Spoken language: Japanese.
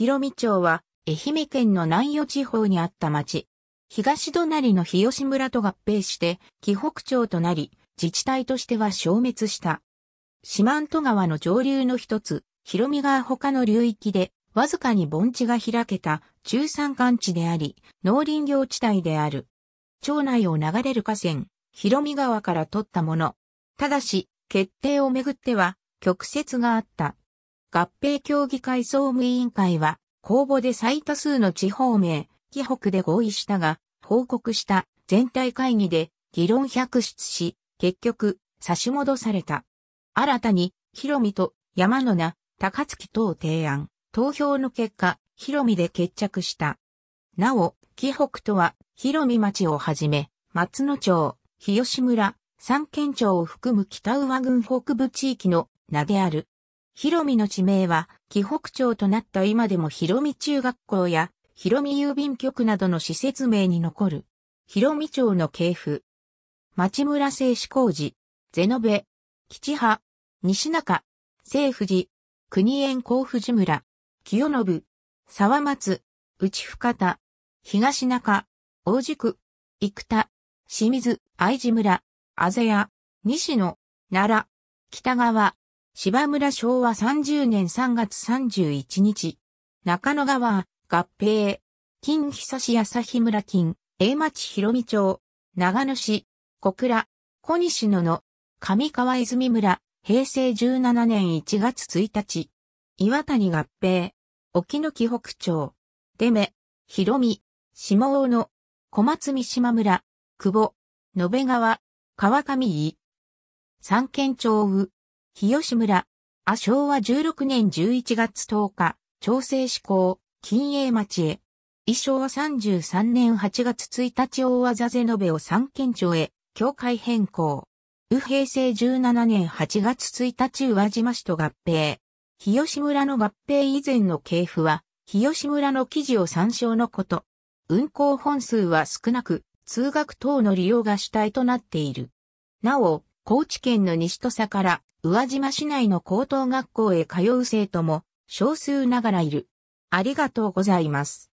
広見町は、愛媛県の南予地方にあった町。東隣の日吉村と合併して、紀北町となり、自治体としては消滅した。四万十川の上流の一つ、広見川他の流域で、わずかに盆地が開けた中山間地であり、農林業地帯である。町内を流れる河川、広見川から取ったもの。ただし、決定をめぐっては、曲折があった。合併協議会総務委員会は、公募で最多数の地方名、紀北で合意したが、報告した全体会議で議論百出し、結局、差し戻された。新たに、広見と山野名、高月等提案。投票の結果、広見で決着した。なお、紀北とは、広見町をはじめ、松野町、日吉村、三県町を含む北上郡北部地域の名である。広見の地名は、紀北町となった今でも広見中学校や、広見郵便局などの施設名に残る。広見町の系譜。町村製紙工事、ゼノベ。吉波、西中、政府寺、国縁甲府寺村、清信、沢松、内深田、東中、大宿、生田、清水、愛知村、あぜや、西野、奈良、北川、芝村昭和30年3月31日。中野川、合併。金久志朝日村金、江町広美町。長野市、小倉、小西野の、上川泉村、平成17年1月1日。岩谷合併。沖野木北町。出目、広美、下尾の、小松三島村、久保、延川、川上井。三県町日吉村、あ昭和16年11月10日、調整施行、金英町へ。衣装は33年8月1日大技瀬延を三県庁へ、境界変更。右平成17年8月1日宇和島市と合併。日吉村の合併以前の系譜は、日吉村の記事を参照のこと。運行本数は少なく、通学等の利用が主体となっている。なお、高知県の西土佐から宇和島市内の高等学校へ通う生徒も少数ながらいる。ありがとうございます。